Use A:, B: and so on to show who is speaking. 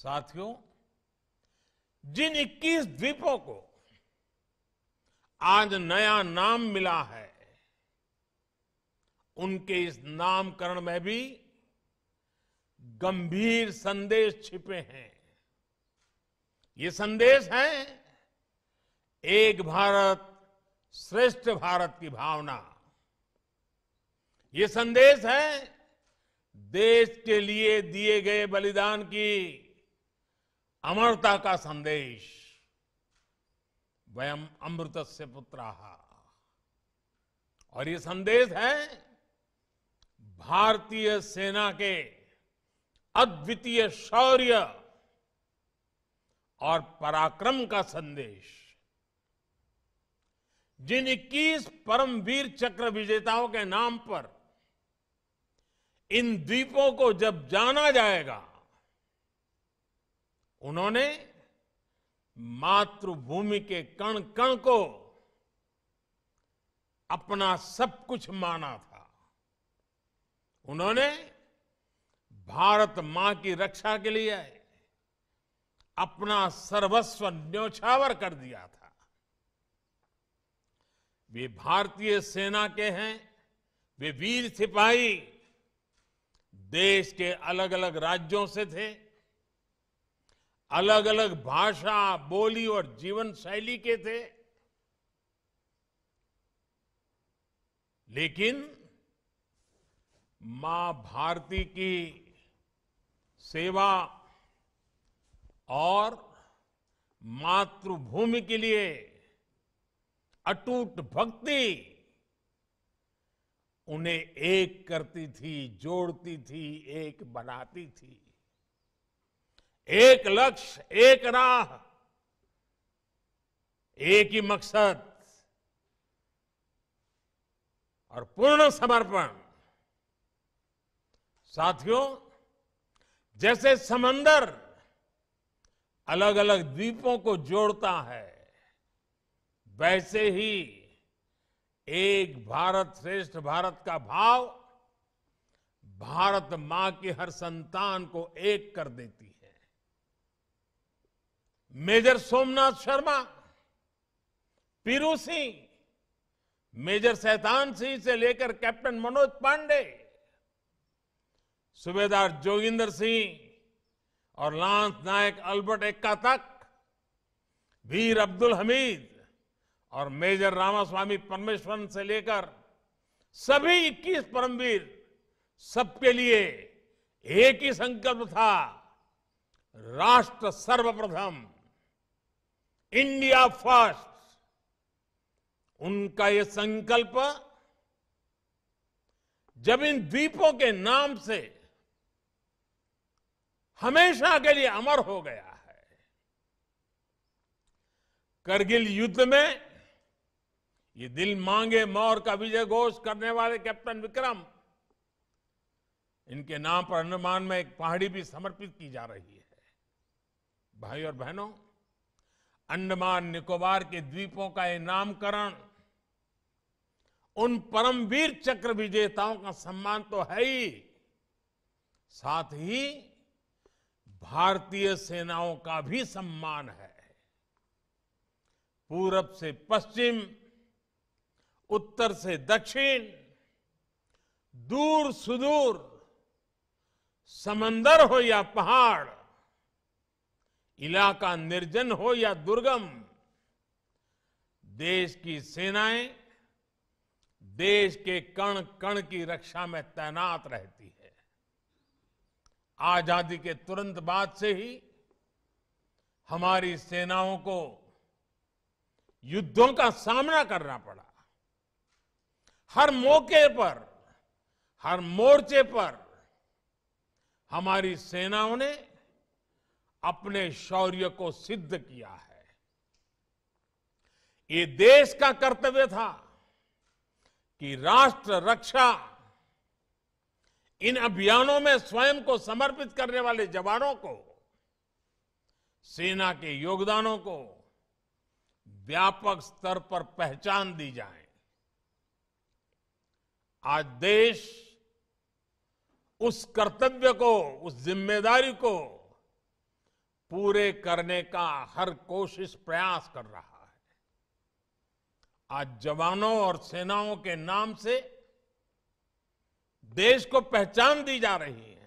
A: साथियों जिन 21 द्वीपों को आज नया नाम मिला है उनके इस नामकरण में भी गंभीर संदेश छिपे हैं ये संदेश है एक भारत श्रेष्ठ भारत की भावना ये संदेश है देश के लिए दिए गए बलिदान की अमरता का संदेश वयम अमृत से पुत्रा और ये संदेश है भारतीय सेना के अद्वितीय शौर्य और पराक्रम का संदेश जिन 21 परमवीर चक्र विजेताओं के नाम पर इन द्वीपों को जब जाना जाएगा उन्होंने मातृभूमि के कण कण को अपना सब कुछ माना था उन्होंने भारत मां की रक्षा के लिए अपना सर्वस्व न्योछावर कर दिया था वे भारतीय सेना के हैं वे वीर सिपाही देश के अलग अलग राज्यों से थे अलग अलग भाषा बोली और जीवन शैली के थे लेकिन मां भारती की सेवा और मातृभूमि के लिए अटूट भक्ति उन्हें एक करती थी जोड़ती थी एक बनाती थी एक लक्ष्य एक राह एक ही मकसद और पूर्ण समर्पण साथियों जैसे समंदर अलग अलग द्वीपों को जोड़ता है वैसे ही एक भारत श्रेष्ठ भारत का भाव भारत मां की हर संतान को एक कर देती है मेजर सोमनाथ शर्मा पीरू सिंह मेजर सैतान सिंह से लेकर कैप्टन मनोज पांडे सुबेदार जोगिंदर सिंह और लांस नायक अल्बर्ट एक्का तक वीर अब्दुल हमीद और मेजर रामास्वामी परमेश्वरन से लेकर सभी 21 परमवीर सबके लिए एक ही संकल्प था राष्ट्र सर्वप्रथम इंडिया फर्स्ट उनका ये संकल्प जब इन द्वीपों के नाम से हमेशा के लिए अमर हो गया है करगिल युद्ध में ये दिल मांगे मौर का विजय घोष करने वाले कैप्टन विक्रम इनके नाम पर अंडमान में एक पहाड़ी भी समर्पित की जा रही है भाई और बहनों अंडमान निकोबार के द्वीपों का यह नामकरण उन परमवीर चक्र विजेताओं का सम्मान तो है ही साथ ही भारतीय सेनाओं का भी सम्मान है पूरब से पश्चिम उत्तर से दक्षिण दूर सुदूर समंदर हो या पहाड़ इलाका निर्जन हो या दुर्गम देश की सेनाएं देश के कण कण की रक्षा में तैनात रहती है आजादी के तुरंत बाद से ही हमारी सेनाओं को युद्धों का सामना करना पड़ा हर मौके पर हर मोर्चे पर हमारी सेनाओं ने अपने शौर्य को सिद्ध किया है ये देश का कर्तव्य था कि राष्ट्र रक्षा इन अभियानों में स्वयं को समर्पित करने वाले जवानों को सेना के योगदानों को व्यापक स्तर पर पहचान दी जाए आज देश उस कर्तव्य को उस जिम्मेदारी को पूरे करने का हर कोशिश प्रयास कर रहा है आज जवानों और सेनाओं के नाम से देश को पहचान दी जा रही है